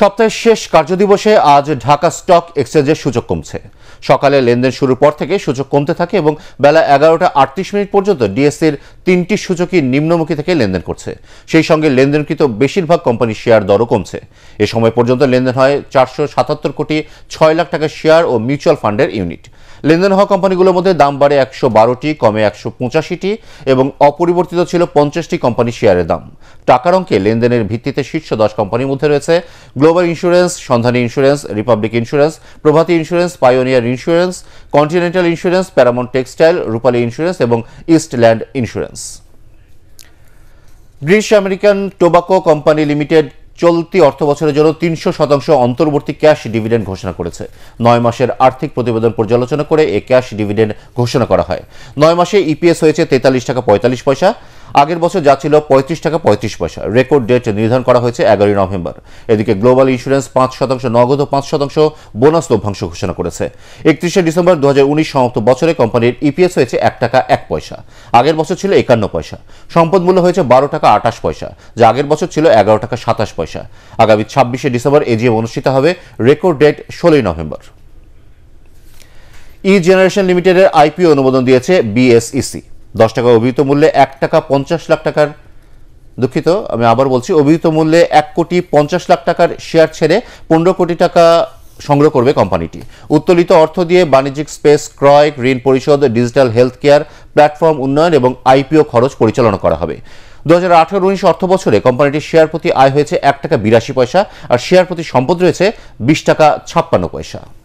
সপ্তাহের শেষ কার্যদিবসে আজ ঢাকা স্টক এক্সচেঞ্জের সূচক কমছে সকালে লেনদেন শুরুর পর থেকে সূচক কমতে থাকে এবং বেলা এগারোটা আটত্রিশ মিনিট পর্যন্ত ডিএসসির তিনটি সূচকই নিম্নমুখী থেকে লেনদেন করছে সেই সঙ্গে লেনদেনকৃত বেশিরভাগ কোম্পানির শেয়ার দরও কমছে এ সময় পর্যন্ত লেনদেন হয় চারশো সাতাত্তর কোটি ছয় লাখ টাকার শেয়ার ও মিউচুয়াল ফান্ডের ইউনিট লেনদেন হওয়া কোম্পানিগুলোর মধ্যে দাম বাড়ে একশো বারোটি কমে একশো পঁচাশিটি এবং অপরিবর্তিত ছিল পঞ্চাশটি কোম্পানি শেয়ারের দাম টাকার অঙ্কে লেনদেনের ভিত্তিতে শীর্ষ দশ কোম্পানির মধ্যে রয়েছে Global Insurance Sandhani Insurance Republic Insurance Prabhati Insurance Pioneer Insurance Continental Insurance Paramount Textile Rupali Insurance এবং Eastland Insurance British American Tobacco company limited চলতি অর্থ বছরের জন্য তিনশো শতাংশ অন্তর্বর্তী ক্যাশ ডিভিডেন্ড ঘোষণা করেছে নয় মাসের আর্থিক প্রতিবেদন পর্যালোচনা করে এ ক্যাশ ডিভিডেন্ড ঘোষণা করা হয় নয় মাসে ইপিএস হয়েছে তেতাল্লিশ টাকা পঁয়তাল্লিশ পয়সা আগের বছর যা ছিল পঁয়ত্রিশ টাকা পঁয়ত্রিশ পয়সা রেকর্ড ডেট নির্ধারণ করা হয়েছে এগারোই নভেম্বর এদিকে গ্লোবাল ইন্স্যুরেন্স পাঁচ শতাংশ নগদ ও পাঁচ শতাংশ বোনাস লভ্যাংশ ঘোষণা করেছে একত্রিশে ডিসেম্বর দু সমাপ্ত বছরে কোম্পানির ইপিএস e হয়েছে এক টাকা এক পয়সা আগের বছর ছিল একান্ন পয়সা সম্পদ মূল্য হয়েছে বারো টাকা আঠাশ পয়সা যা আগের বছর ছিল এগারো টাকা সাতাশ পয়সা আগামী ছাব্বিশে ডিসেম্বর এজিএম অনুষ্ঠিত হবে রেকর্ড ডেট ষোলোই নভেম্বর ই জেনারেশন লিমিটেডের আইপিও অনুমোদন দিয়েছে বিএসইসি দশ টাকা অভিহিত মূল্যে এক টাকা পঞ্চাশ লাখ টাকার দুঃখিত আমি আবার বলছি অভিহিত মূল্যে এক কোটি পঞ্চাশ লাখ টাকার শেয়ার ছেড়ে পনেরো কোটি টাকা সংগ্রহ করবে কোম্পানিটি উত্তোলিত অর্থ দিয়ে বাণিজ্যিক স্পেস ক্রয় ঋণ পরিশোধ ডিজিটাল হেলথ কেয়ার প্ল্যাটফর্ম উন্নয়ন এবং আইপিও খরচ পরিচালনা করা হবে দু হাজার আঠারো উনিশ অর্থ বছরে কোম্পানিটির শেয়ার প্রতি আয় হয়েছে এক টাকা বিরাশি পয়সা আর শেয়ার প্রতি সম্পদ রয়েছে বিশ টাকা ছাপ্পান্ন পয়সা